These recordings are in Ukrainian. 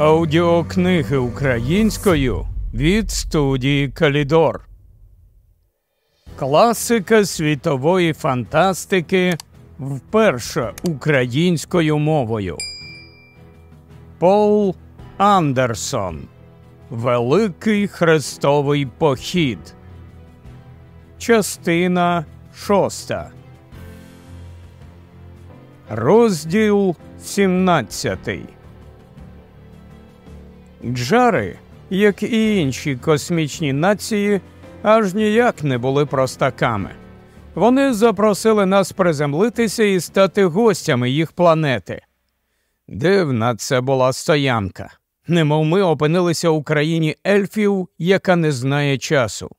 Аудіокниги українською від студії Калідор. Класика світової фантастики вперше українською мовою. Пол Андерсон. Великий Хрестовий Похід. Частина шоста. Розділ сімнадцятий. Джари, як і інші космічні нації, аж ніяк не були простаками. Вони запросили нас приземлитися і стати гостями їх планети. Дивна це була стоянка, немов ми опинилися у країні ельфів, яка не знає часу.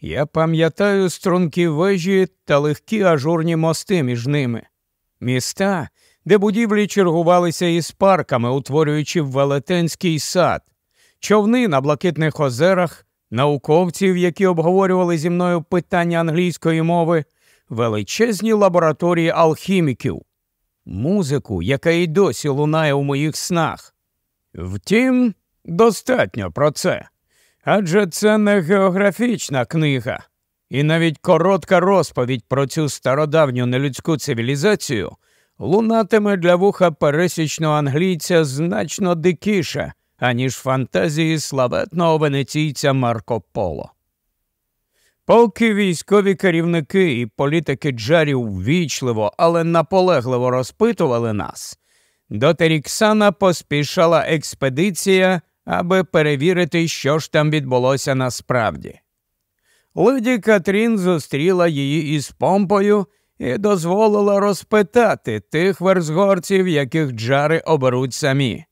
Я пам'ятаю стрункі вежі та легкі ажурні мости між ними. Міста, де будівлі чергувалися із парками, утворюючи велетенський сад, човни на блакитних озерах, науковців, які обговорювали зі мною питання англійської мови, величезні лабораторії алхіміків, музику, яка й досі лунає у моїх снах. Втім, достатньо про це. Адже це не географічна книга, і навіть коротка розповідь про цю стародавню нелюдську цивілізацію лунатиме для вуха пересічного англійця значно дикіше, аніж фантазії славетного венеційця Марко Поло. Поки військові керівники і політики Джарів ввічливо, але наполегливо розпитували нас. До Теріксана поспішала експедиція, аби перевірити, що ж там відбулося насправді. Леді Катрін зустріла її із помпою і дозволила розпитати тих верзгорців, яких джари оберуть самі.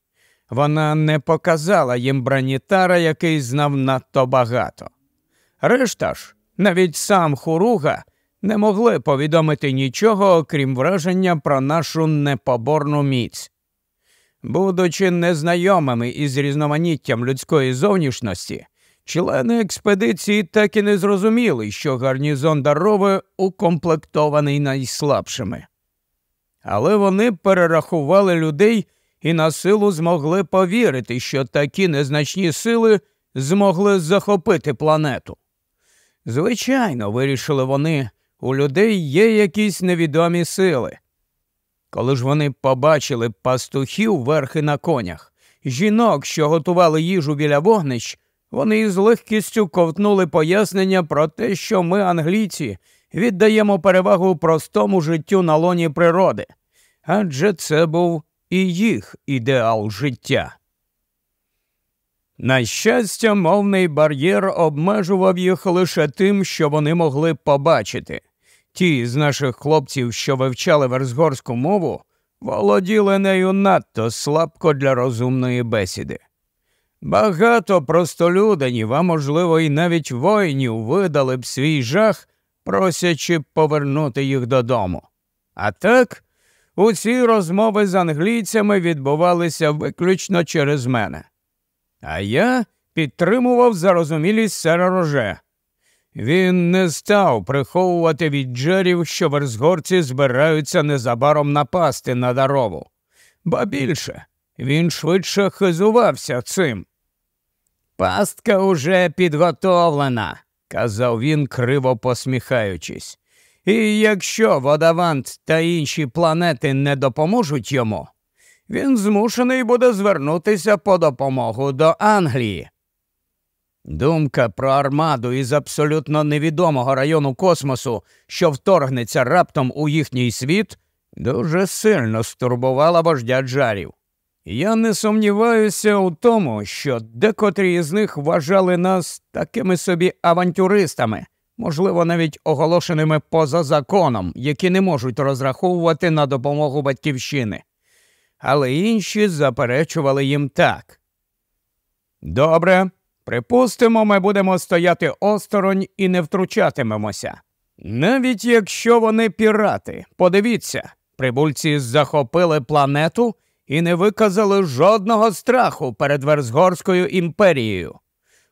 Вона не показала їм бранітара, який знав надто багато. Решта ж, навіть сам Хуруга, не могли повідомити нічого, окрім враження про нашу непоборну міць. Будучи незнайомими із різноманіттям людської зовнішності, Члени експедиції так і не зрозуміли, що гарнізон Дарови укомплектований найслабшими. Але вони перерахували людей і на силу змогли повірити, що такі незначні сили змогли захопити планету. Звичайно, вирішили вони, у людей є якісь невідомі сили. Коли ж вони побачили пастухів верхи на конях, жінок, що готували їжу біля вогнищ, вони з легкістю ковтнули пояснення про те, що ми, англійці, віддаємо перевагу простому життю на лоні природи, адже це був і їх ідеал життя. На щастя, мовний бар'єр обмежував їх лише тим, що вони могли побачити. Ті з наших хлопців, що вивчали верзгорську мову, володіли нею надто слабко для розумної бесіди. Багато простолюденів, а можливо, і навіть воїнів видали б свій жах, просячи повернути їх додому. А так, усі розмови з англійцями відбувалися виключно через мене. А я підтримував зарозумілість сера роже. Він не став приховувати від джерів, що верзгорці збираються незабаром напасти на дарову. Ба більше, він швидше хизувався цим. Пастка уже підготовлена, казав він, криво посміхаючись. І якщо Водавант та інші планети не допоможуть йому, він змушений буде звернутися по допомогу до Англії. Думка про армаду із абсолютно невідомого району космосу, що вторгнеться раптом у їхній світ, дуже сильно стурбувала вождя Джарів. Я не сумніваюся у тому, що декотрі із них вважали нас такими собі авантюристами, можливо, навіть оголошеними поза законом, які не можуть розраховувати на допомогу батьківщини. Але інші заперечували їм так. Добре, припустимо, ми будемо стояти осторонь і не втручатимемося. Навіть якщо вони пірати, подивіться, прибульці захопили планету і не виказали жодного страху перед Версгорською імперією.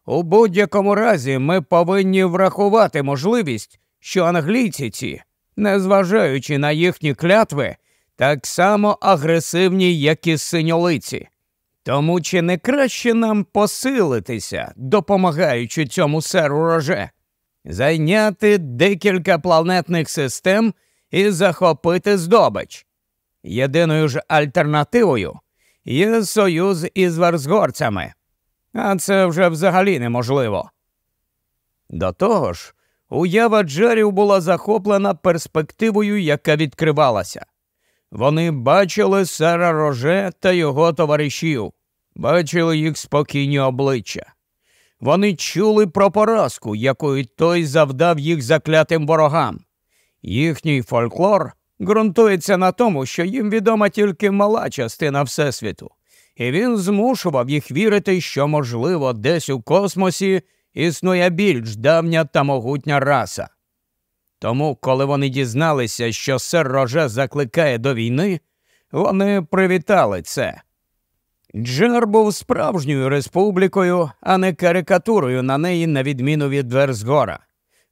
У будь-якому разі ми повинні врахувати можливість, що англійці ці, незважаючи на їхні клятви, так само агресивні, як і синьолиці. Тому чи не краще нам посилитися, допомагаючи цьому серу роже, зайняти декілька планетних систем і захопити здобич. Єдиною ж альтернативою є союз із варзгорцями, а це вже взагалі неможливо. До того ж, уява Джерів була захоплена перспективою, яка відкривалася. Вони бачили сера Роже та його товаришів, бачили їх спокійні обличчя. Вони чули про поразку, якою той завдав їх заклятим ворогам. Їхній фольклор ґрунтується на тому, що їм відома тільки мала частина Всесвіту, і він змушував їх вірити, що, можливо, десь у космосі існує більш давня та могутня раса. Тому, коли вони дізналися, що сер Роже закликає до війни, вони привітали це. Джер був справжньою республікою, а не карикатурою на неї, на відміну від Верзгора.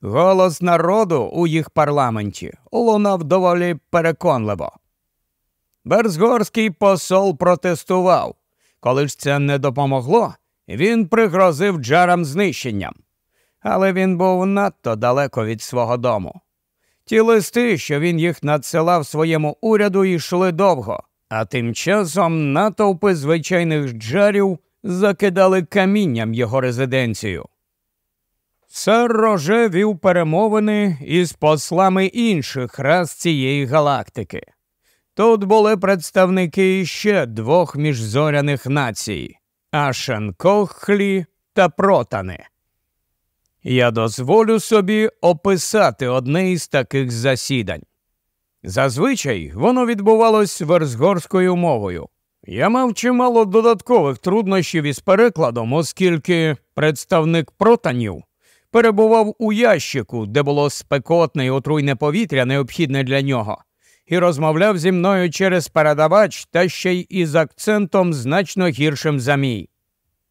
Голос народу у їх парламенті лунав доволі переконливо. Берзгорський посол протестував. Коли ж це не допомогло, він пригрозив джарам знищенням. Але він був надто далеко від свого дому. Ті листи, що він їх надсилав своєму уряду, йшли довго, а тим часом натовпи звичайних джарів закидали камінням його резиденцію. Сер Роже вів перемовини із послами інших рас цієї галактики. Тут були представники ще двох міжзоряних націй Ашенкохлі та Протани. Я дозволю собі описати одне із таких засідань. Зазвичай воно відбувалось верзгорською мовою. Я мав чимало додаткових труднощів із перекладом, оскільки представник протанів перебував у ящику, де було спекотне і отруйне повітря, необхідне для нього, і розмовляв зі мною через передавач та ще й із акцентом значно гіршим за мій.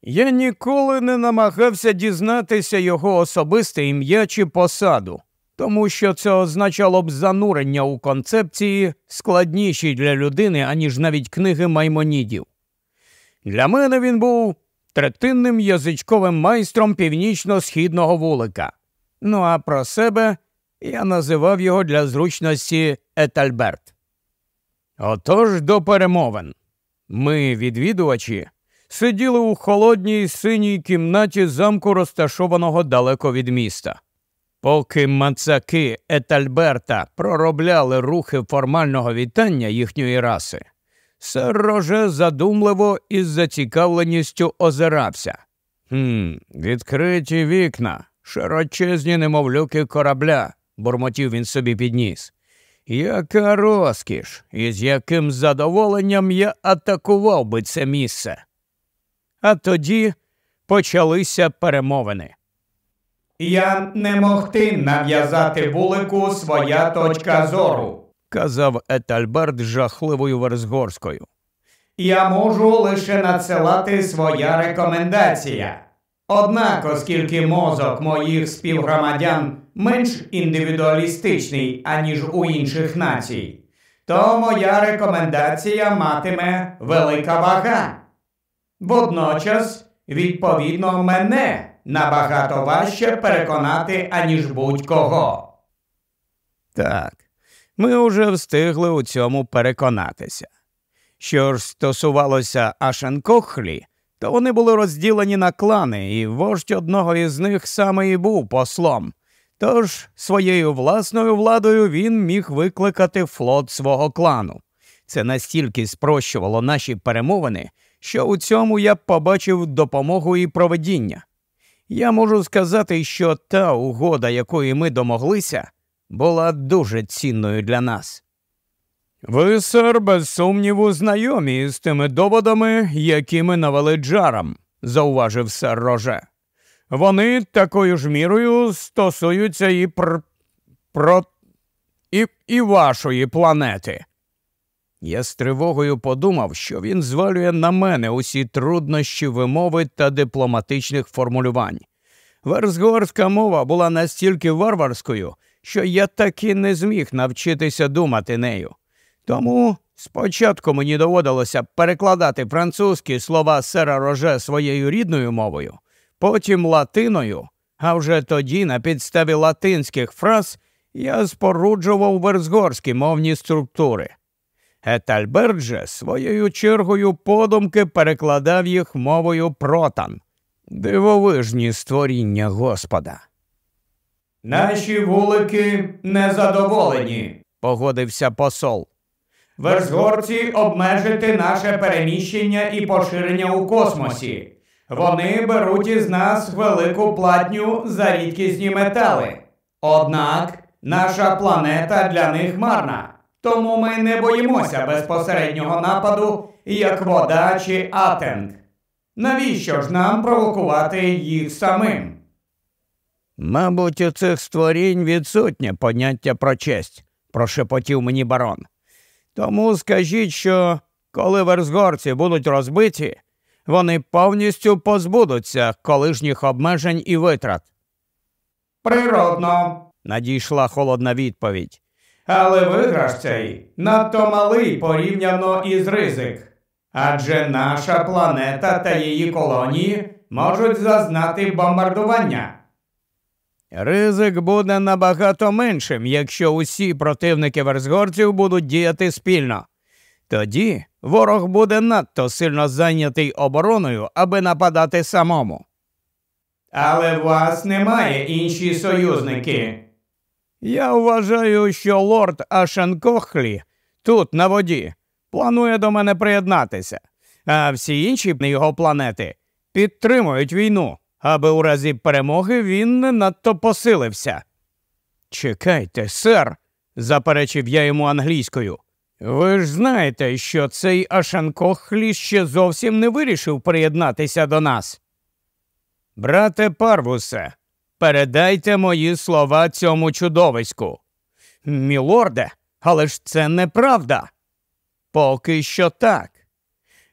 Я ніколи не намагався дізнатися його особисте ім'я чи посаду, тому що це означало б занурення у концепції, складніші для людини, аніж навіть книги маймонідів. Для мене він був третинним язичковим майстром північно-східного вулика. Ну а про себе я називав його для зручності Етальберт. Отож до перемовин. Ми, відвідувачі, сиділи у холодній синій кімнаті замку, розташованого далеко від міста. Поки мацаки Етальберта проробляли рухи формального вітання їхньої раси, Сер Роже задумливо із зацікавленістю озирався. «Хм, Відкриті вікна, широчезні немовлюки корабля, бурмотів він собі підніс. Яка розкіш, і з яким задоволенням я атакував би це місце. А тоді почалися перемовини. Я не могти нав'язати вулику своя точка зору казав Етальберт жахливою верзгорською. Я можу лише надсилати своя рекомендація. Однак, оскільки мозок моїх співгромадян менш індивідуалістичний, аніж у інших націй, то моя рекомендація матиме велика вага. Водночас, відповідно, мене набагато важче переконати, аніж будь-кого. Так, ми уже встигли у цьому переконатися. Що ж стосувалося Ашенкохлі, то вони були розділені на клани, і вождь одного із них саме і був послом. Тож своєю власною владою він міг викликати флот свого клану. Це настільки спрощувало наші перемовини, що у цьому я побачив допомогу і проведіння. Я можу сказати, що та угода, якої ми домоглися, була дуже цінною для нас. Ви, сер, без сумніву, знайомі з тими доводами, які ми навели джарам, зауважив сер Роже. Вони такою ж мірою стосуються і пр... про... і... і вашої планети. Я з тривогою подумав, що він звалює на мене усі труднощі вимови та дипломатичних формулювань. Верзгорська мова була настільки варварською, що я таки не зміг навчитися думати нею. Тому спочатку мені доводилося перекладати французькі слова сера роже своєю рідною мовою, потім латиною, а вже тоді, на підставі латинських фраз, я споруджував верзгорські мовні структури. Етальберт же своєю чергою подумки перекладав їх мовою протан, дивовижні створіння Господа. Наші вулики незадоволені, погодився посол. Версгорці обмежити наше переміщення і поширення у космосі. Вони беруть із нас велику платню за рідкісні метали. Однак наша планета для них марна, тому ми не боїмося безпосереднього нападу, як вода чи атенг. Навіщо ж нам провокувати їх самим? Мабуть, у цих створінь відсутнє поняття про честь, прошепотів мені барон. Тому скажіть, що коли верзгорці будуть розбиті, вони повністю позбудуться колишніх обмежень і витрат. Природно, надійшла холодна відповідь. Але виграш цей надто малий порівняно із ризик. Адже наша планета та її колонії можуть зазнати бомбардування. Ризик буде набагато меншим, якщо усі противники верзгорців будуть діяти спільно. Тоді ворог буде надто сильно зайнятий обороною, аби нападати самому. Але вас немає інші союзники. Я вважаю, що лорд Ашенкохлі тут на воді планує до мене приєднатися, а всі інші його планети підтримують війну аби у разі перемоги він не надто посилився. Чекайте, сер, заперечив я йому англійською. Ви ж знаєте, що цей Ашанкохлі ще зовсім не вирішив приєднатися до нас. Брате Парвусе, передайте мої слова цьому чудовиську. Мілорде, але ж це неправда. Поки що так.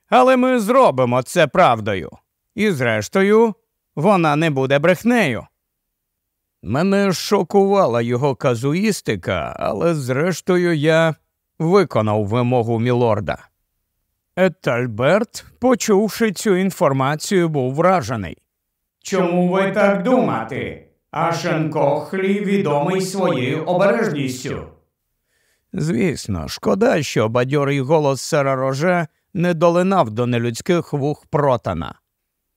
Але ми зробимо це правдою. І зрештою, вона не буде брехнею. Мене шокувала його казуїстика, але зрештою я виконав вимогу мілорда. Етальберт, почувши цю інформацію, був вражений. Чому ви так думати? А Шенкохлі відомий своєю обережністю. Звісно, шкода, що бадьорий голос сера Роже не долинав до нелюдських вух протана.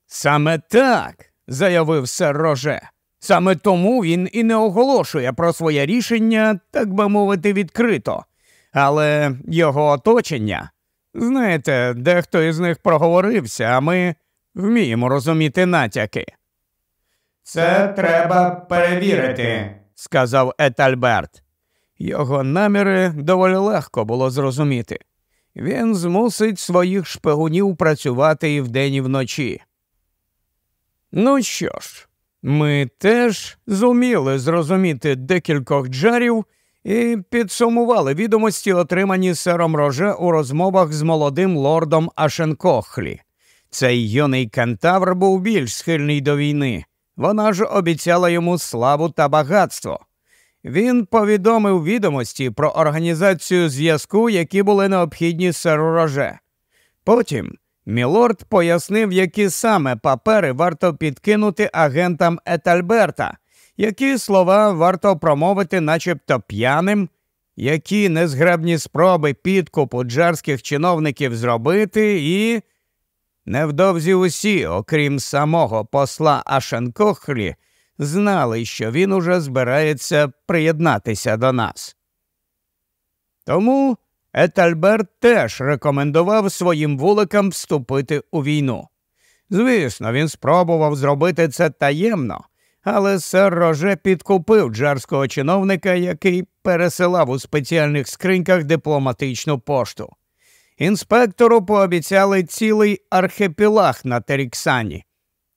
Саме так, заявив сер Роже. Саме тому він і не оголошує про своє рішення, так би мовити, відкрито. Але його оточення. Знаєте, дехто із них проговорився, а ми вміємо розуміти натяки. Це треба перевірити, сказав Етальберт. Його наміри доволі легко було зрозуміти. Він змусить своїх шпигунів працювати і вдень, і вночі. Ну що ж, ми теж зуміли зрозуміти декількох джарів і підсумували відомості, отримані сером роже у розмовах з молодим лордом Ашенкохлі. Цей юний кентавр був більш схильний до війни. Вона ж обіцяла йому славу та багатство. Він повідомив відомості про організацію зв'язку, які були необхідні серу роже. Потім Мілорд пояснив, які саме папери варто підкинути агентам Етальберта, які слова варто промовити, начебто п'яним, які незграбні спроби підкупу джарських чиновників зробити, і невдовзі усі, окрім самого посла Ашенкохлі, знали, що він уже збирається приєднатися до нас. Тому Етальберт теж рекомендував своїм вуликам вступити у війну. Звісно, він спробував зробити це таємно, але сер Роже підкупив джарського чиновника, який пересилав у спеціальних скриньках дипломатичну пошту. Інспектору пообіцяли цілий архіпелаг на Теріксані.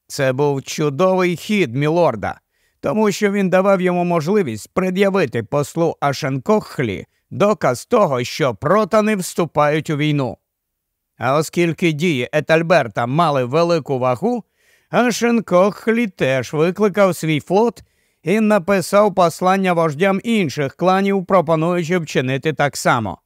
Це був чудовий хід мілорда, тому що він давав йому можливість пред'явити послу Ашенкохлі доказ того, що протани вступають у війну. А оскільки дії Етальберта мали велику вагу, Ашенкохлі теж викликав свій флот і написав послання вождям інших кланів, пропонуючи вчинити так само.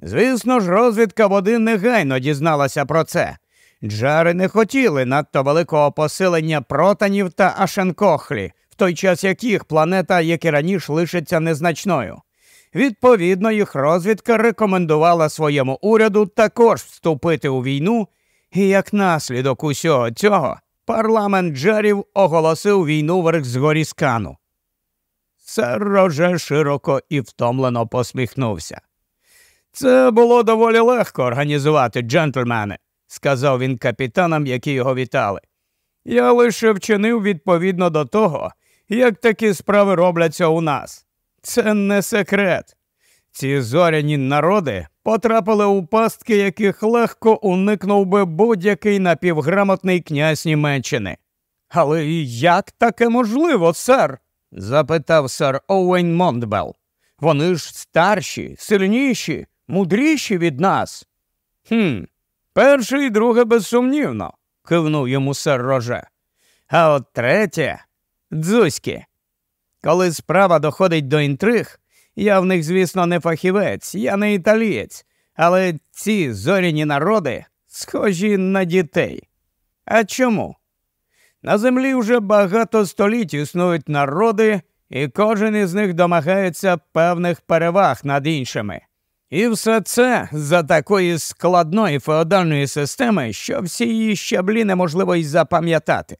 Звісно ж, розвідка води негайно дізналася про це. Джари не хотіли надто великого посилення протанів та Ашенкохлі, в той час яких планета, як і раніше, лишиться незначною. Відповідно, їх розвідка рекомендувала своєму уряду також вступити у війну, і як наслідок усього цього парламент Джерів оголосив війну Верх Верхзгоріскану. Сер Роже широко і втомлено посміхнувся. Це було доволі легко організувати, джентльмени, сказав він капітанам, які його вітали. Я лише вчинив відповідно до того, як такі справи робляться у нас. Це не секрет. Ці зоряні народи потрапили у пастки, яких легко уникнув би будь-який напівграмотний князь Німеччини. Але як таке можливо, сер? запитав сер Оуен Монтбелл. Вони ж старші, сильніші, мудріші від нас. «Хм, перше і друге безсумнівно, кивнув йому сер Роже. А от третє дзузьки. Коли справа доходить до інтриг, я в них, звісно, не фахівець, я не італієць, але ці зоряні народи схожі на дітей. А чому? На землі вже багато століть існують народи, і кожен із них домагається певних переваг над іншими. І все це за такої складної феодальної системи, що всі її щаблі неможливо й запам'ятати.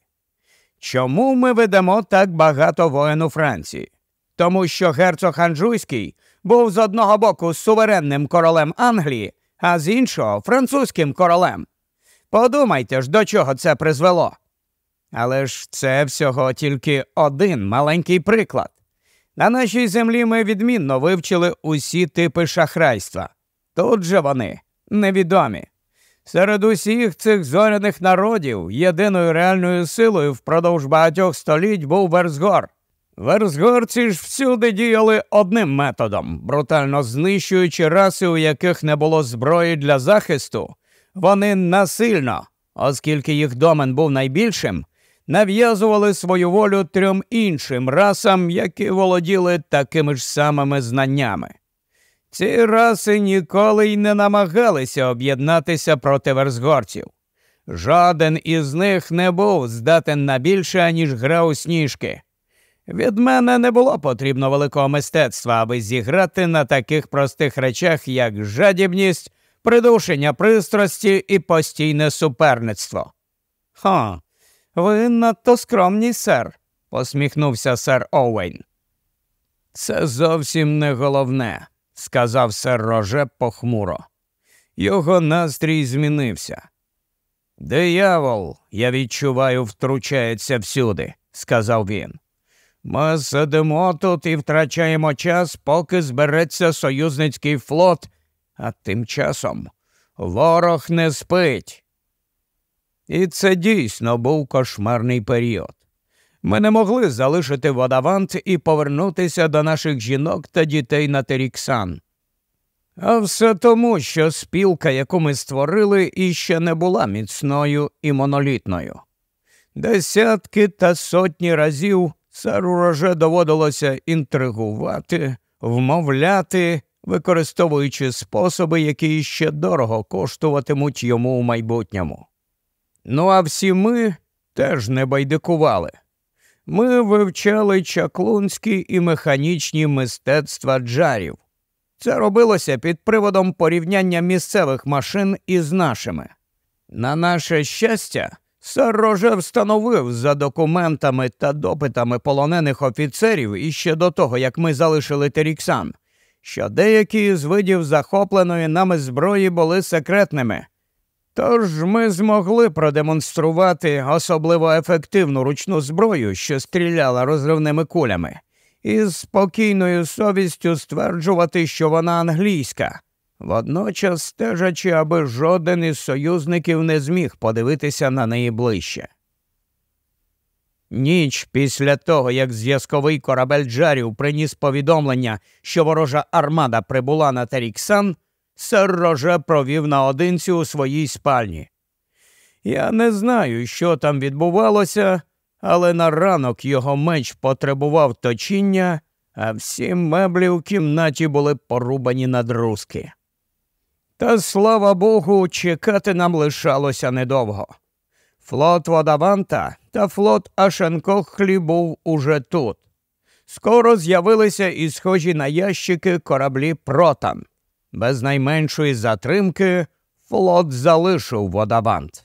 Чому ми ведемо так багато воїн у Франції? Тому що герцог Анжуйський був з одного боку суверенним королем Англії, а з іншого французьким королем. Подумайте ж, до чого це призвело. Але ж це всього тільки один маленький приклад. На нашій землі ми відмінно вивчили усі типи шахрайства. Тут же вони невідомі. Серед усіх цих зоряних народів єдиною реальною силою впродовж багатьох століть був Верзгор. Верзгорці ж всюди діяли одним методом, брутально знищуючи раси, у яких не було зброї для захисту, вони насильно, оскільки їх домен був найбільшим, нав'язували свою волю трьом іншим расам, які володіли такими ж самими знаннями. Ці раси ніколи й не намагалися об'єднатися проти верзгорців. Жоден із них не був здатен на більше, аніж гра у сніжки. Від мене не було потрібно великого мистецтва, аби зіграти на таких простих речах, як жадібність, придушення пристрасті і постійне суперництво. Ха, ви надто скромні, сер, посміхнувся сер Оуен. Це зовсім не головне сказав сер Роже похмуро. Його настрій змінився. Диявол, я відчуваю, втручається всюди, сказав він. Ми сидимо тут і втрачаємо час, поки збереться союзницький флот, а тим часом ворог не спить. І це дійсно був кошмарний період. Ми не могли залишити водавант і повернутися до наших жінок та дітей на Теріксан. А все тому, що спілка, яку ми створили, іще не була міцною і монолітною. Десятки та сотні разів цар уроже доводилося інтригувати, вмовляти, використовуючи способи, які ще дорого коштуватимуть йому у майбутньому. Ну а всі ми теж не байдикували ми вивчали чаклунські і механічні мистецтва джарів. Це робилося під приводом порівняння місцевих машин із нашими. На наше щастя, Сар Роже встановив за документами та допитами полонених офіцерів іще до того, як ми залишили Теріксан, що деякі з видів захопленої нами зброї були секретними. Тож ми змогли продемонструвати особливо ефективну ручну зброю, що стріляла розривними кулями, і з спокійною совістю стверджувати, що вона англійська, водночас стежачи, аби жоден із союзників не зміг подивитися на неї ближче. Ніч після того, як зв'язковий корабель Джарів приніс повідомлення, що ворожа армада прибула на Таріксан, сер Роже провів наодинці у своїй спальні. Я не знаю, що там відбувалося, але на ранок його меч потребував точіння, а всі меблі у кімнаті були порубані на друзки. Та, слава Богу, чекати нам лишалося недовго. Флот Водаванта та флот Ашенкохлі був уже тут. Скоро з'явилися і схожі на ящики кораблі Протан. Без найменшої затримки флот залишив водавант.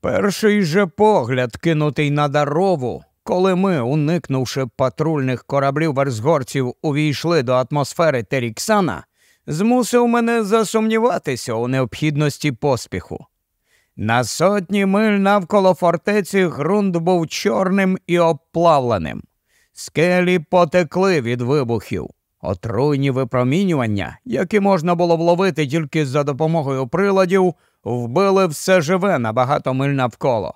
Перший же погляд, кинутий на дарову, коли ми, уникнувши патрульних кораблів верзгорців, увійшли до атмосфери Теріксана, змусив мене засумніватися у необхідності поспіху. На сотні миль навколо фортеці ґрунт був чорним і обплавленим. Скелі потекли від вибухів. Отруйні випромінювання, які можна було вловити тільки за допомогою приладів, вбили все живе на багато миль навколо.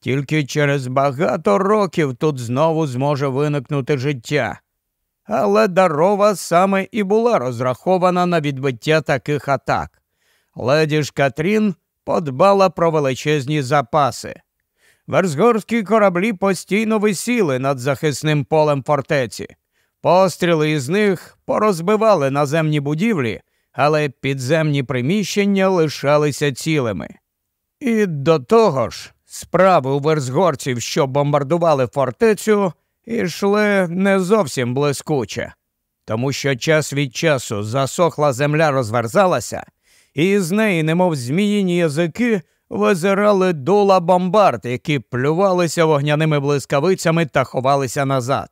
Тільки через багато років тут знову зможе виникнути життя. Але дарова саме і була розрахована на відбиття таких атак. Леді ж Катрін подбала про величезні запаси. Верзгорські кораблі постійно висіли над захисним полем фортеці. Постріли із них порозбивали наземні будівлі, але підземні приміщення лишалися цілими. І до того ж, справи у верзгорців, що бомбардували фортецю, ішли не зовсім блискуче, тому що час від часу засохла земля розверзалася, і з неї, немов зміїні язики, визирали дула бомбард, які плювалися вогняними блискавицями та ховалися назад.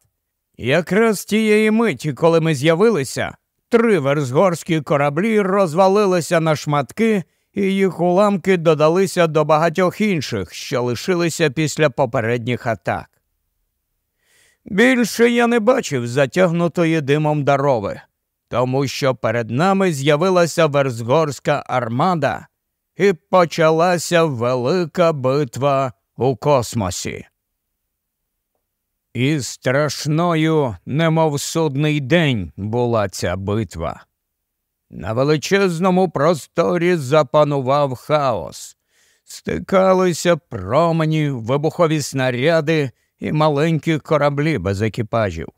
Якраз тієї миті, коли ми з'явилися, три верзгорські кораблі розвалилися на шматки, і їх уламки додалися до багатьох інших, що лишилися після попередніх атак. Більше я не бачив затягнутої димом дарови, тому що перед нами з'явилася верзгорська армада, і почалася велика битва у космосі. І страшною, немов судний день, була ця битва. На величезному просторі запанував хаос, стикалися промені, вибухові снаряди і маленькі кораблі без екіпажів.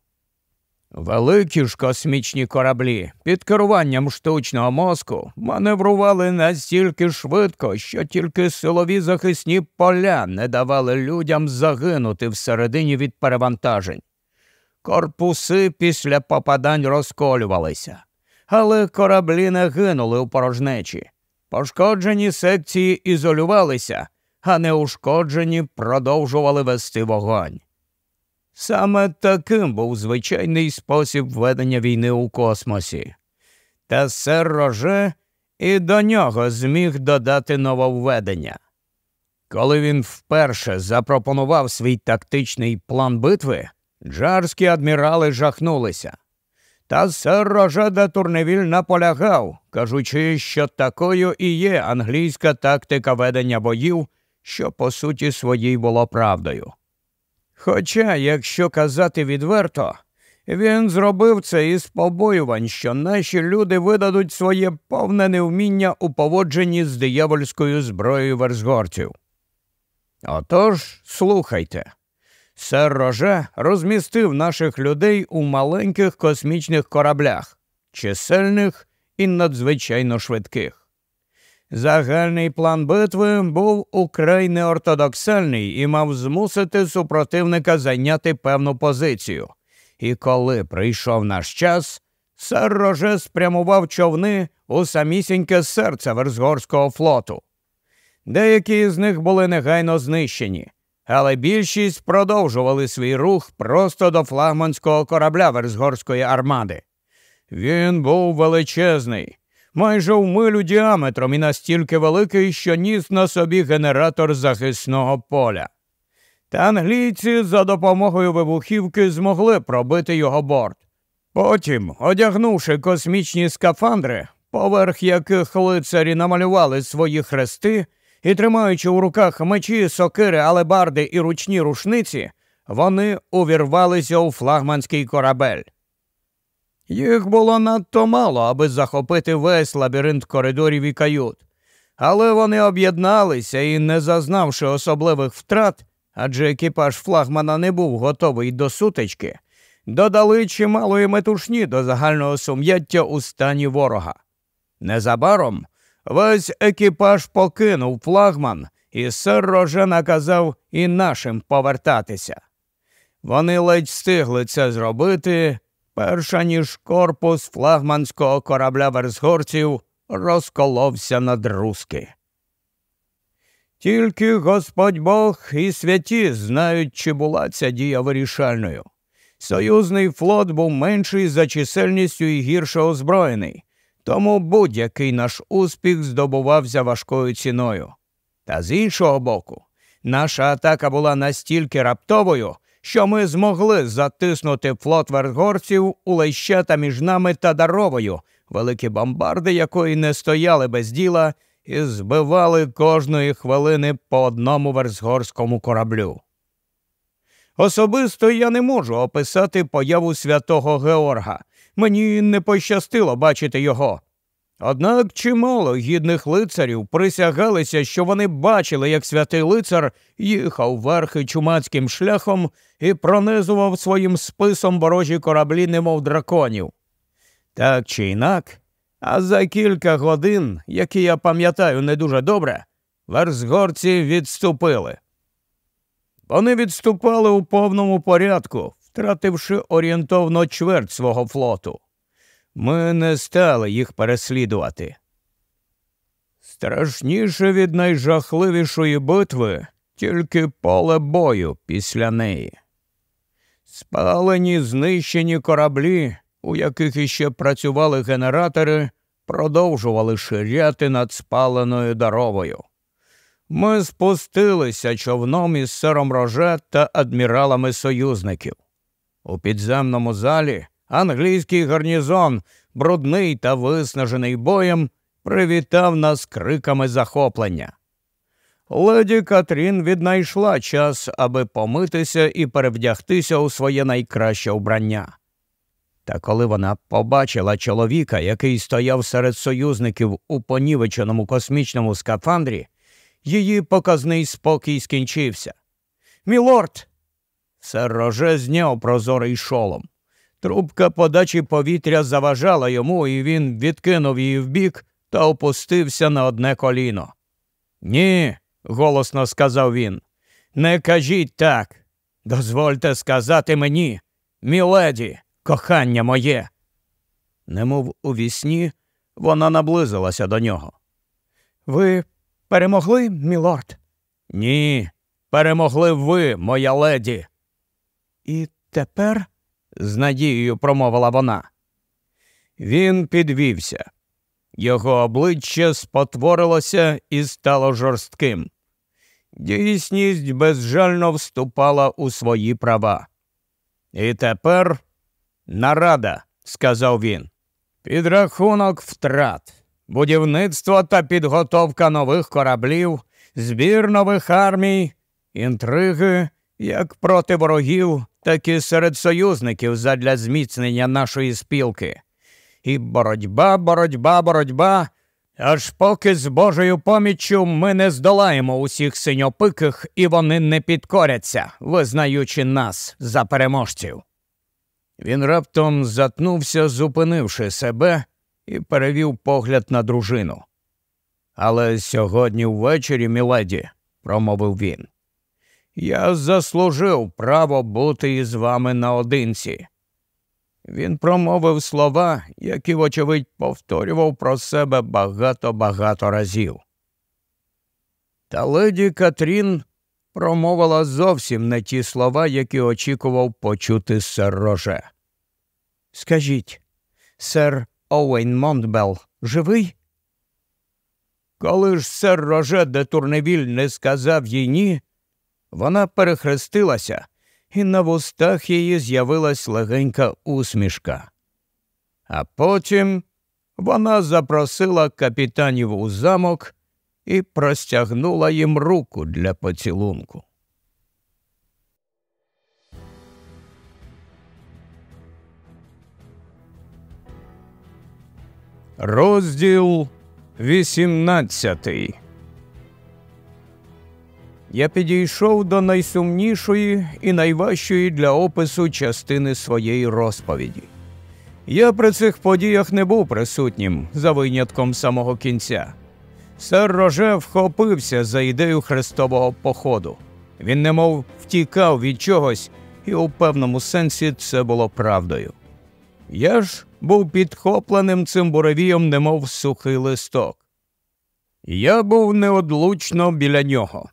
Великі ж космічні кораблі під керуванням штучного мозку маневрували настільки швидко, що тільки силові захисні поля не давали людям загинути всередині від перевантажень. Корпуси після попадань розколювалися, але кораблі не гинули у порожнечі. Пошкоджені секції ізолювалися, а неушкоджені продовжували вести вогонь. Саме таким був звичайний спосіб ведення війни у космосі. Та сер Роже і до нього зміг додати нововведення. Коли він вперше запропонував свій тактичний план битви, джарські адмірали жахнулися. Та сер Роже де Турневіль наполягав, кажучи, що такою і є англійська тактика ведення боїв, що по суті своїй було правдою. Хоча, якщо казати відверто, він зробив це із побоювань, що наші люди видадуть своє повне невміння у поводженні з диявольською зброєю верзгорців. Отож, слухайте. Сер Роже розмістив наших людей у маленьких космічних кораблях, чисельних і надзвичайно швидких. Загальний план битви був украй неортодоксальний і мав змусити супротивника зайняти певну позицію. І коли прийшов наш час, сер Роже спрямував човни у самісіньке серце Верзгорського флоту. Деякі з них були негайно знищені, але більшість продовжували свій рух просто до флагманського корабля Верзгорської армади. Він був величезний майже в милю діаметром і настільки великий, що ніс на собі генератор захисного поля. Та англійці за допомогою вибухівки змогли пробити його борт. Потім, одягнувши космічні скафандри, поверх яких лицарі намалювали свої хрести і тримаючи у руках мечі, сокири, алебарди і ручні рушниці, вони увірвалися у флагманський корабель. Їх було надто мало, аби захопити весь лабіринт коридорів і кают. Але вони об'єдналися і, не зазнавши особливих втрат, адже екіпаж флагмана не був готовий до сутички, додали чималої метушні до загального сум'яття у стані ворога. Незабаром весь екіпаж покинув флагман, і сер Роже наказав і нашим повертатися. Вони ледь встигли це зробити перша ніж корпус флагманського корабля версгорців розколовся на друзки. Тільки Господь Бог і святі знають, чи була ця дія вирішальною. Союзний флот був менший за чисельністю і гірше озброєний, тому будь-який наш успіх здобувався важкою ціною. Та з іншого боку, наша атака була настільки раптовою, що ми змогли затиснути флот вергорців у лещета між нами та даровою, великі бомбарди, якої не стояли без діла, і збивали кожної хвилини по одному верзгорському кораблю. Особисто я не можу описати появу святого Георга. Мені не пощастило бачити його. Однак чимало гідних лицарів присягалися, що вони бачили, як святий лицар їхав верхи чумацьким шляхом і пронизував своїм списом ворожі кораблі, немов драконів. Так чи інак, а за кілька годин, які я пам'ятаю не дуже добре, верзгорці відступили. Вони відступали у повному порядку, втративши орієнтовно чверть свого флоту. Ми не стали їх переслідувати. Страшніше від найжахливішої битви тільки поле бою після неї. Спалені знищені кораблі, у яких іще працювали генератори, продовжували ширяти над спаленою даровою. Ми спустилися човном із сиром Роже та адміралами союзників. У підземному залі англійський гарнізон, брудний та виснажений боєм, привітав нас криками захоплення. Леді Катрін віднайшла час, аби помитися і перевдягтися у своє найкраще убрання. Та коли вона побачила чоловіка, який стояв серед союзників у понівеченому космічному скафандрі, її показний спокій скінчився. Мілорд! Сер Роже зняв прозорий шолом. Трубка подачі повітря заважала йому, і він відкинув її вбік та опустився на одне коліно. Ні, голосно сказав він. Не кажіть так. Дозвольте сказати мені, міледі, кохання моє. Немов у вісні, вона наблизилася до нього. Ви перемогли, мілорд? Ні, перемогли ви, моя леді. І тепер з надією промовила вона. Він підвівся. Його обличчя спотворилося і стало жорстким. Дійсність безжально вступала у свої права. І тепер нарада, сказав він, підрахунок втрат, будівництво та підготовка нових кораблів, збір нових армій, інтриги як проти ворогів, так і серед союзників задля зміцнення нашої спілки. І боротьба, боротьба, боротьба, аж поки з Божою поміччю ми не здолаємо усіх синьопиких, і вони не підкоряться, визнаючи нас за переможців. Він раптом затнувся, зупинивши себе, і перевів погляд на дружину. Але сьогодні ввечері, міледі, промовив він, я заслужив право бути із вами наодинці. Він промовив слова, які, вочевидь, повторював про себе багато-багато разів. Та леді Катрін промовила зовсім не ті слова, які очікував почути сер Роже. Скажіть, сер Оуен Монтбелл живий? Коли ж сер Роже де Турневіль не сказав їй ні, вона перехрестилася, і на вустах її з'явилась легенька усмішка. А потім вона запросила капітанів у замок і простягнула їм руку для поцілунку. Розділ вісімнадцятий я підійшов до найсумнішої і найважчої для опису частини своєї розповіді. Я при цих подіях не був присутнім за винятком самого кінця. Сер Роже вхопився за ідею хрестового походу. Він немов втікав від чогось, і у певному сенсі це було правдою. Я ж був підхопленим цим буревієм, немов сухий листок. Я був неодлучно біля нього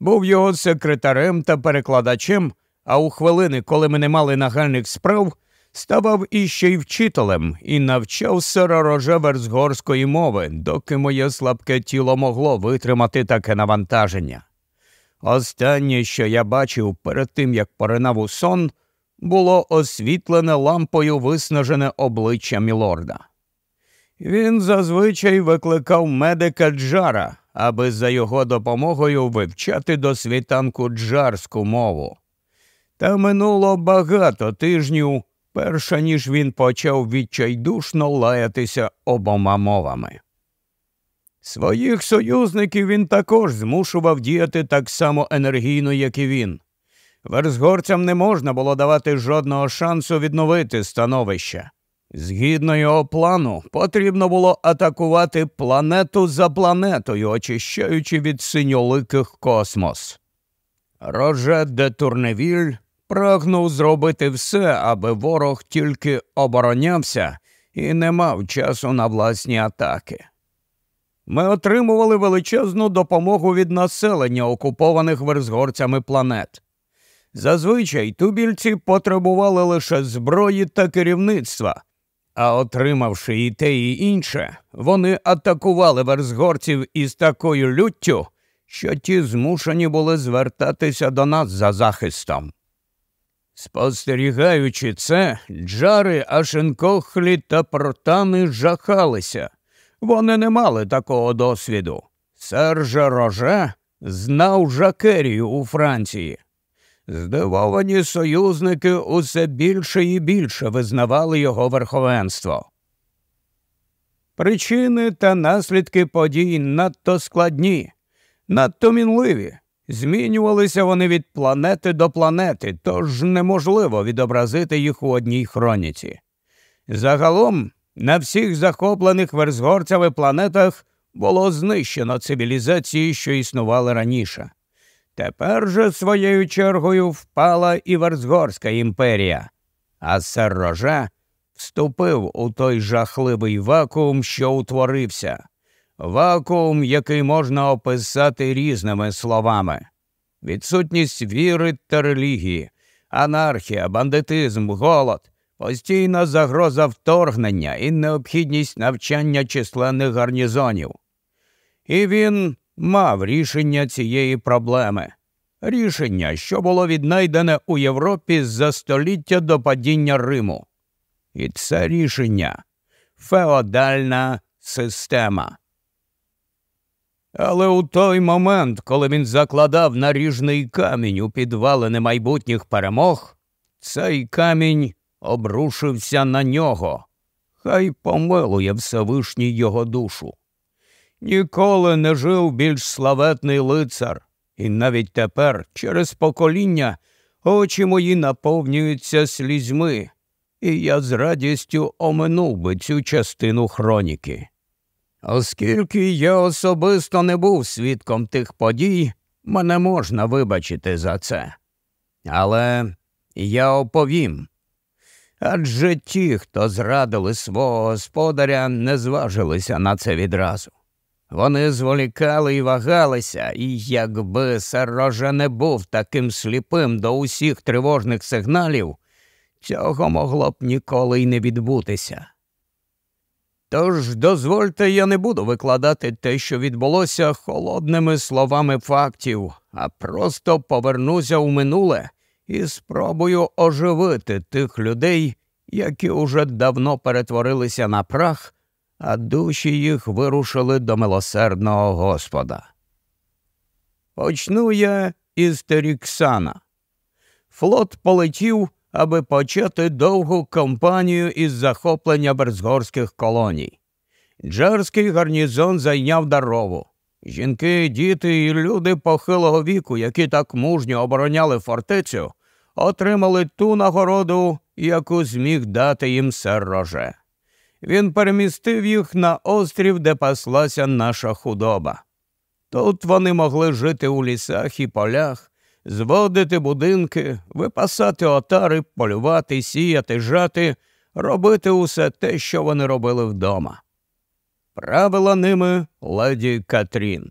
був його секретарем та перекладачем, а у хвилини, коли ми не мали нагальних справ, ставав іще й вчителем і навчав роже верзгорської мови, доки моє слабке тіло могло витримати таке навантаження. Останнє, що я бачив перед тим, як поринав у сон, було освітлене лампою виснажене обличчя мілорда. Він зазвичай викликав медика Джара, аби за його допомогою вивчати до світанку джарську мову. Та минуло багато тижнів, перша ніж він почав відчайдушно лаятися обома мовами. Своїх союзників він також змушував діяти так само енергійно, як і він. Верзгорцям не можна було давати жодного шансу відновити становище. Згідно його плану, потрібно було атакувати планету за планетою, очищаючи від синьоликих космос. Роже де Турневіль прагнув зробити все, аби ворог тільки оборонявся і не мав часу на власні атаки. Ми отримували величезну допомогу від населення, окупованих верзгорцями планет. Зазвичай тубільці потребували лише зброї та керівництва, а отримавши і те, і інше, вони атакували верзгорців із такою люттю, що ті змушені були звертатися до нас за захистом. Спостерігаючи це, джари, ашенкохлі та портани жахалися. Вони не мали такого досвіду. Сержа Роже знав жакерію у Франції. Здивовані союзники усе більше і більше визнавали його верховенство. Причини та наслідки подій надто складні, надто мінливі. Змінювалися вони від планети до планети, тож неможливо відобразити їх у одній хроніці. Загалом на всіх захоплених верзгорцями планетах було знищено цивілізації, що існували раніше. Тепер же своєю чергою впала і Варзгорська імперія, а сер Рожа вступив у той жахливий вакуум, що утворився, вакуум, який можна описати різними словами. Відсутність віри та релігії, анархія, бандитизм, голод, постійна загроза вторгнення і необхідність навчання численних гарнізонів. І він мав рішення цієї проблеми, рішення, що було віднайдене у Європі за століття до падіння Риму. І це рішення феодальна система. Але у той момент, коли він закладав наріжний камінь у підвалини майбутніх перемог, цей камінь обрушився на нього, хай помилує Всевишній його душу. Ніколи не жив більш славетний лицар, і навіть тепер, через покоління, очі мої наповнюються слізьми, і я з радістю оминув би цю частину хроніки. Оскільки я особисто не був свідком тих подій, мене можна вибачити за це. Але я оповім. Адже ті, хто зрадили свого господаря, не зважилися на це відразу. Вони зволікали і вагалися, і якби Сарожа не був таким сліпим до усіх тривожних сигналів, цього могло б ніколи й не відбутися. Тож дозвольте, я не буду викладати те, що відбулося холодними словами фактів, а просто повернуся у минуле і спробую оживити тих людей, які уже давно перетворилися на прах а душі їх вирушили до милосердного Господа. Почну я із Теріксана. Флот полетів, аби почати довгу кампанію із захоплення берзгорських колоній. Джерський гарнізон зайняв дарову. Жінки, діти і люди похилого віку, які так мужньо обороняли фортецю, отримали ту нагороду, яку зміг дати їм сер Роже він перемістив їх на острів, де паслася наша худоба. Тут вони могли жити у лісах і полях, зводити будинки, випасати отари, полювати, сіяти, жати, робити усе те, що вони робили вдома. Правила ними леді Катрін.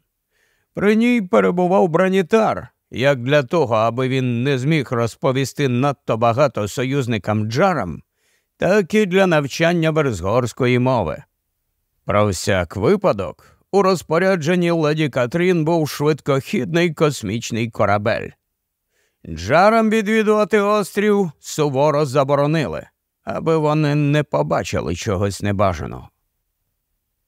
При ній перебував бранітар, як для того, аби він не зміг розповісти надто багато союзникам Джарам, так і для навчання берзгорської мови. Про всяк випадок, у розпорядженні леді Катрін був швидкохідний космічний корабель. Джарам відвідувати острів суворо заборонили, аби вони не побачили чогось небажаного.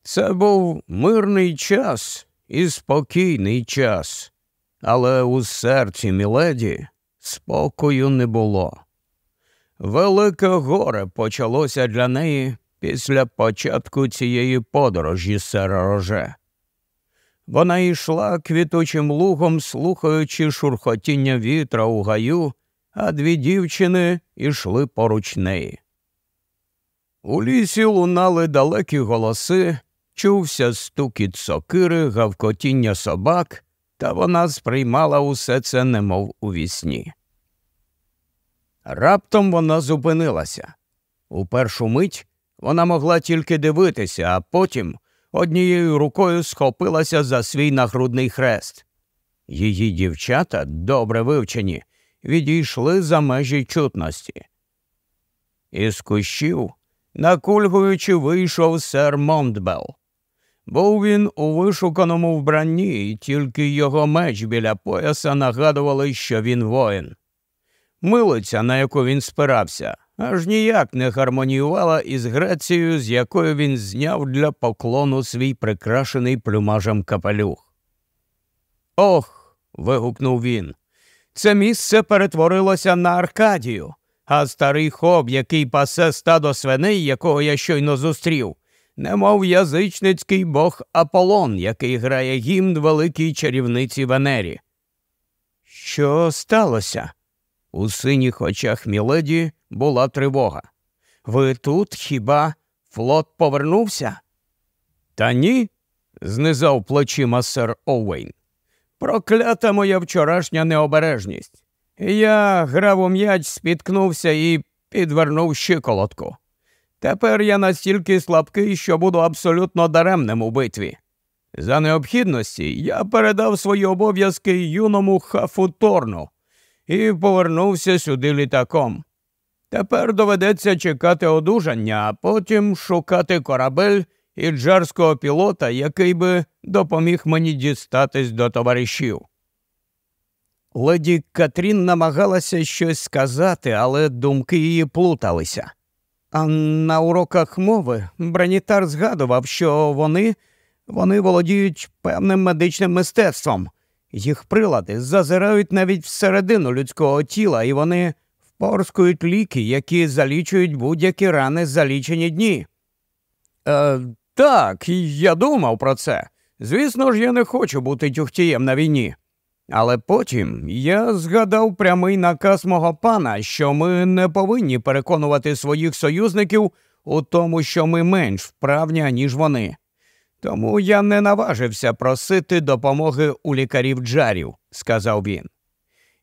Це був мирний час і спокійний час, але у серці Міледі спокою не було. Велике горе почалося для неї після початку цієї подорожі сера Роже. Вона йшла квітучим лугом, слухаючи шурхотіння вітра у гаю, а дві дівчини йшли поруч неї. У лісі лунали далекі голоси, чувся стукіт сокири, гавкотіння собак, та вона сприймала усе це, немов у вісні. Раптом вона зупинилася. У першу мить вона могла тільки дивитися, а потім однією рукою схопилася за свій нагрудний хрест. Її дівчата, добре вивчені, відійшли за межі чутності. Із кущів, накульгуючи, вийшов сер Монтбелл. Був він у вишуканому вбранні, і тільки його меч біля пояса нагадували, що він воїн. Милиця, на яку він спирався, аж ніяк не гармоніювала із грацією, з якою він зняв для поклону свій прикрашений плюмажем капелюх. Ох. вигукнув він. Це місце перетворилося на Аркадію, а старий хоб, який пасе стадо свиней, якого я щойно зустрів, немов язичницький бог Аполлон, який грає гімн великій чарівниці Венері. Що сталося? У синіх очах Міледі була тривога. Ви тут хіба флот повернувся? Та ні, знизав плечима сер Оуейн. Проклята моя вчорашня необережність. Я грав у м'яч, спіткнувся і підвернув щиколотку. Тепер я настільки слабкий, що буду абсолютно даремним у битві. За необхідності я передав свої обов'язки юному хафуторну і повернувся сюди літаком. Тепер доведеться чекати одужання, а потім шукати корабель і джарського пілота, який би допоміг мені дістатись до товаришів. Леді Катрін намагалася щось сказати, але думки її плуталися. А на уроках мови Бранітар згадував, що вони, вони володіють певним медичним мистецтвом. Їх прилади зазирають навіть всередину людського тіла, і вони впорскують ліки, які залічують будь-які рани за лічені дні. Е, Так, я думав про це. Звісно ж, я не хочу бути тюхтієм на війні. Але потім я згадав прямий наказ мого пана, що ми не повинні переконувати своїх союзників у тому, що ми менш вправні, ніж вони. Тому я не наважився просити допомоги у лікарів джарів, сказав він.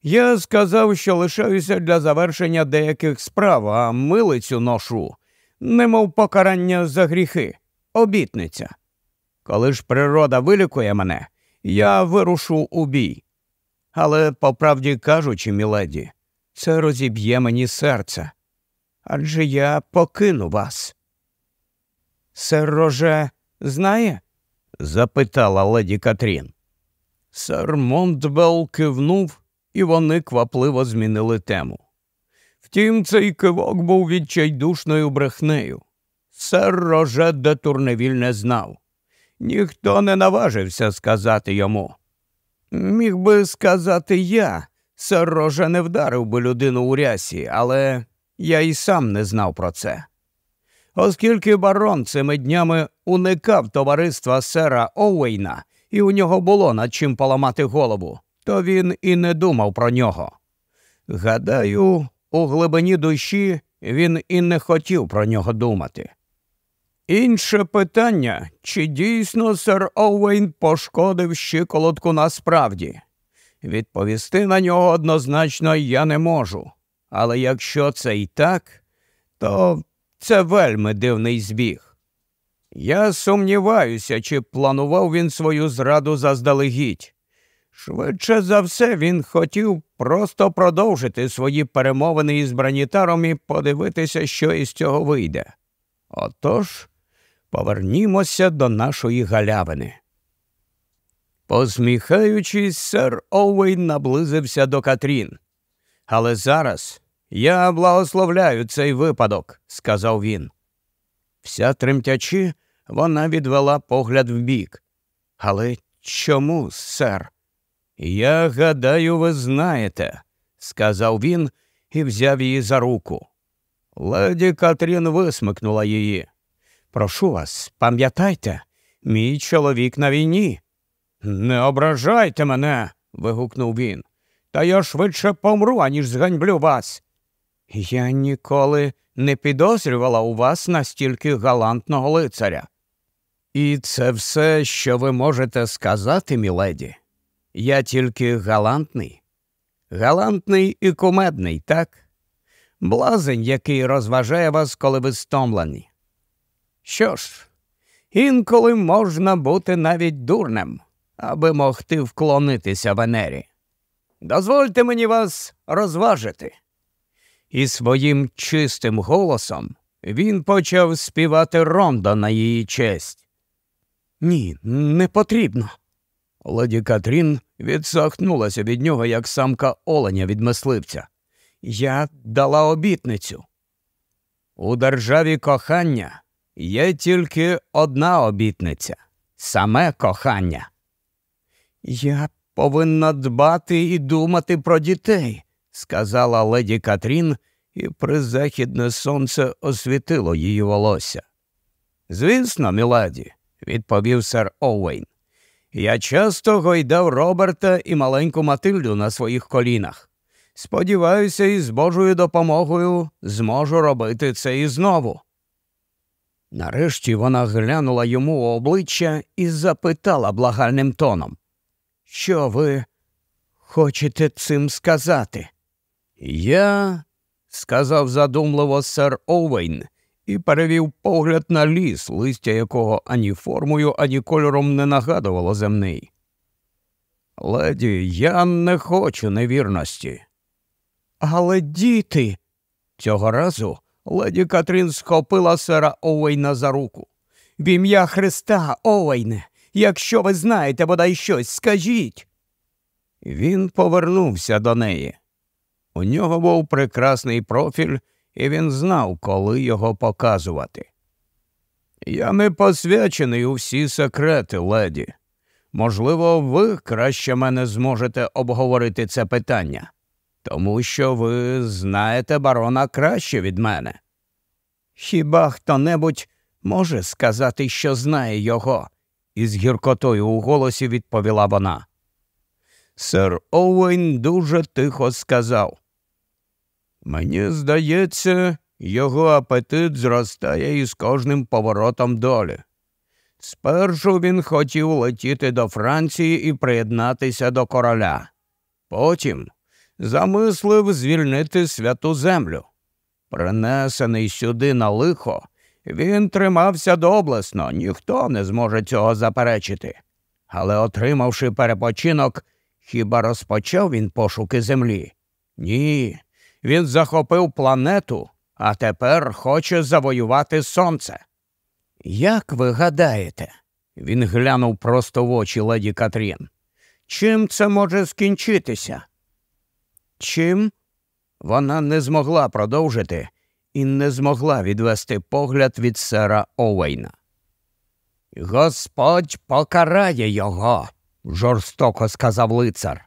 Я сказав, що лишаюся для завершення деяких справ, а милицю ношу, немов покарання за гріхи, обітниця. Коли ж природа вилікує мене, я вирушу у бій. Але, по правді кажучи, міледі, це розіб'є мені серце. Адже я покину вас. Сер Роже знає? запитала леді Катрін. Сер Монтбелл кивнув, і вони квапливо змінили тему. Втім, цей кивок був відчайдушною брехнею. Сер Роже де Турневіль не знав. Ніхто не наважився сказати йому. Міг би сказати я. Сер Роже не вдарив би людину у рясі, але я і сам не знав про це. Оскільки барон цими днями уникав товариства сера Оуейна, і у нього було над чим поламати голову, то він і не думав про нього. Гадаю, у глибині душі він і не хотів про нього думати. Інше питання чи дійсно сер Оуейн пошкодив щиколотку насправді? Відповісти на нього однозначно я не можу. Але якщо це і так, то це вельми дивний збіг. Я сумніваюся, чи планував він свою зраду заздалегідь. Швидше за все, він хотів просто продовжити свої перемовини із бранітаром і подивитися, що із цього вийде. Отож, повернімося до нашої галявини. Посміхаючись, сер Оуей наблизився до Катрін. Але зараз я благословляю цей випадок, сказав він. Вся тремтячи, вона відвела погляд вбік. Але чому, сер? Я гадаю, ви знаєте, сказав він і взяв її за руку. Леді Катрін висмикнула її. Прошу вас, пам'ятайте, мій чоловік на війні. Не ображайте мене. вигукнув він. Та я швидше помру, аніж зганьблю вас. Я ніколи не підозрювала у вас настільки галантного лицаря. І це все, що ви можете сказати, міледі. Я тільки галантний, галантний і кумедний, так? Блазень, який розважає вас, коли ви стомлені. Що ж, інколи можна бути навіть дурнем, аби могти вклонитися Венері. Дозвольте мені вас розважити і своїм чистим голосом він почав співати рондо на її честь. Ні, не потрібно. Леді Катрін відсахнулася від нього, як самка оленя від мисливця. Я дала обітницю. У державі кохання є тільки одна обітниця саме кохання. Я повинна дбати і думати про дітей, сказала леді Катрін, і призахідне сонце освітило її волосся. Звісно, міладі, відповів сер Оуейн. Я часто гойдав Роберта і маленьку Матильду на своїх колінах. Сподіваюся, і з Божою допомогою зможу робити це і знову. Нарешті вона глянула йому у обличчя і запитала благальним тоном, що ви хочете цим сказати? Я, сказав задумливо сер Овейн і перевів погляд на ліс, листя якого ані формою, ані кольором не нагадувало земний. Леді, я не хочу невірності. Але діти. Цього разу леді Катрін схопила сера Овейна за руку. В ім'я Христа, Овейне, якщо ви знаєте бодай щось, скажіть. Він повернувся до неї. У нього був прекрасний профіль, і він знав, коли його показувати. Я не посвячений у всі секрети, леді. Можливо, ви краще мене зможете обговорити це питання, тому що ви знаєте барона краще від мене. Хіба хто небудь може сказати, що знає його? із гіркотою у голосі відповіла вона. Сер Оуен дуже тихо сказав Мені здається, його апетит зростає із кожним поворотом долі. Спершу він хотів летіти до Франції і приєднатися до короля. Потім замислив звільнити святу землю. Принесений сюди на лихо, він тримався доблесно, ніхто не зможе цього заперечити. Але, отримавши перепочинок, хіба розпочав він пошуки землі? Ні, він захопив планету, а тепер хоче завоювати сонце. Як ви гадаєте, він глянув просто в очі леді Катрін. Чим це може скінчитися? Чим? Вона не змогла продовжити і не змогла відвести погляд від сера Овейна. Господь покарає його, жорстоко сказав лицар.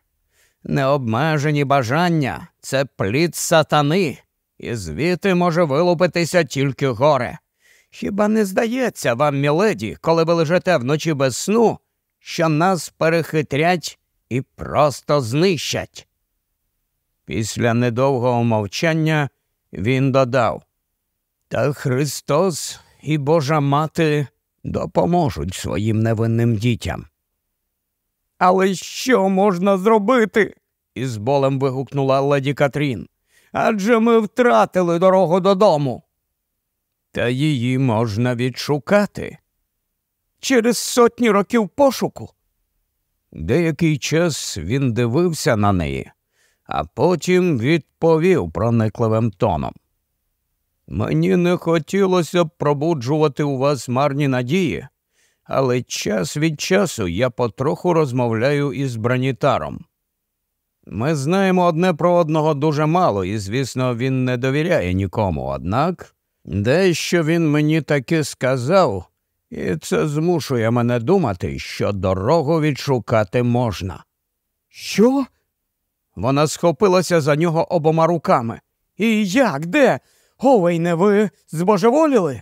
Необмежені бажання це плід сатани, і звідти може вилупитися тільки горе. Хіба не здається вам, міледі, коли ви лежите вночі без сну, що нас перехитрять і просто знищать? Після недовгого мовчання він додав Та Христос і Божа мати допоможуть своїм невинним дітям. Але що можна зробити? із болем вигукнула леді Катрін. Адже ми втратили дорогу додому. Та її можна відшукати. Через сотні років пошуку. Деякий час він дивився на неї, а потім відповів проникливим тоном. Мені не хотілося б пробуджувати у вас марні надії, але час від часу я потроху розмовляю із бранітаром. Ми знаємо одне про одного дуже мало, і, звісно, він не довіряє нікому. Однак дещо він мені таки сказав, і це змушує мене думати, що дорогу відшукати можна. Що? Вона схопилася за нього обома руками. І як де? Овей, ви збожеволіли?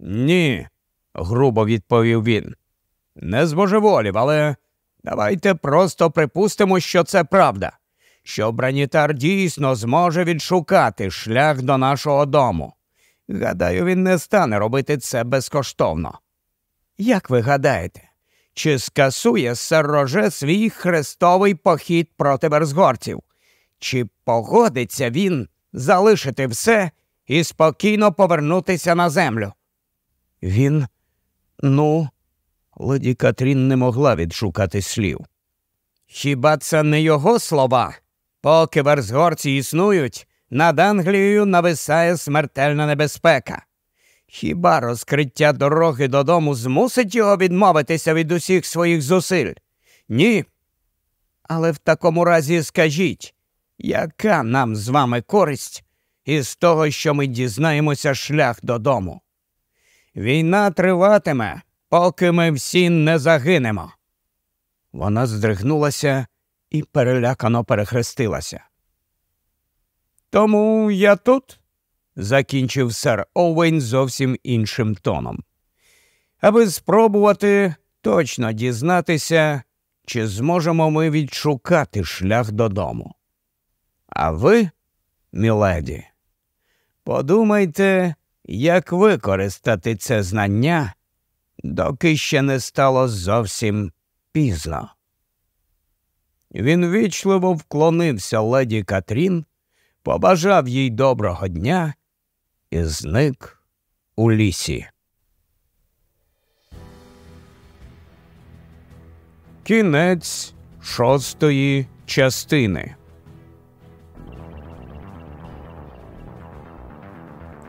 Ні, грубо відповів він. Не збожеволів, але Давайте просто припустимо, що це правда, що Бранітар дійсно зможе відшукати шлях до нашого дому. Гадаю, він не стане робити це безкоштовно. Як ви гадаєте, чи скасує сероже свій хрестовий похід проти берзгорців? Чи погодиться він залишити все і спокійно повернутися на землю? Він, ну, Леді Катрін не могла відшукати слів. Хіба це не його слова? Поки верзгорці існують, над Англією нависає смертельна небезпека. Хіба розкриття дороги додому змусить його відмовитися від усіх своїх зусиль? Ні. Але в такому разі скажіть, яка нам з вами користь із того, що ми дізнаємося шлях додому? Війна триватиме, поки ми всі не загинемо. Вона здригнулася і перелякано перехрестилася. Тому я тут, закінчив сер Овейн зовсім іншим тоном, аби спробувати точно дізнатися, чи зможемо ми відшукати шлях додому. А ви, міледі, подумайте, як використати це знання доки ще не стало зовсім пізно. Він вічливо вклонився леді Катрін, побажав їй доброго дня і зник у лісі. Кінець шостої частини.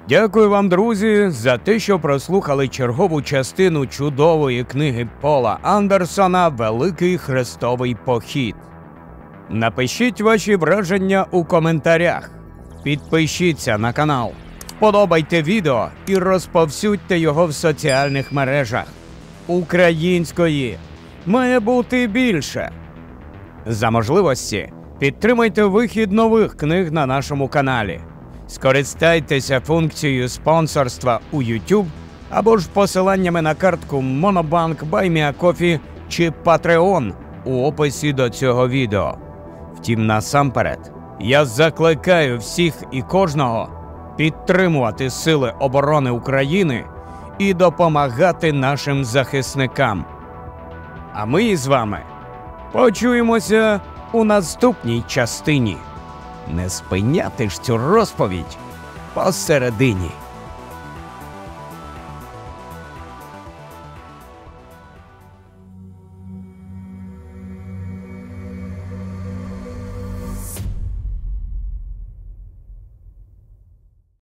Дякую вам, друзі, за те, що прослухали чергову частину чудової книги Пола Андерсона Великий Хрестовий Похід. Напишіть ваші враження у коментарях. Підпишіться на канал, вподобайте відео і розповсюдьте його в соціальних мережах. Української має бути більше. За можливості підтримайте вихід нових книг на нашому каналі. Скористайтеся функцією спонсорства у YouTube або ж посиланнями на картку Monobank, BuyMeACoffee чи Patreon у описі до цього відео. Втім, насамперед, я закликаю всіх і кожного підтримувати Сили оборони України і допомагати нашим захисникам. А ми з вами почуємося у наступній частині не спиняти ж цю розповідь посередині.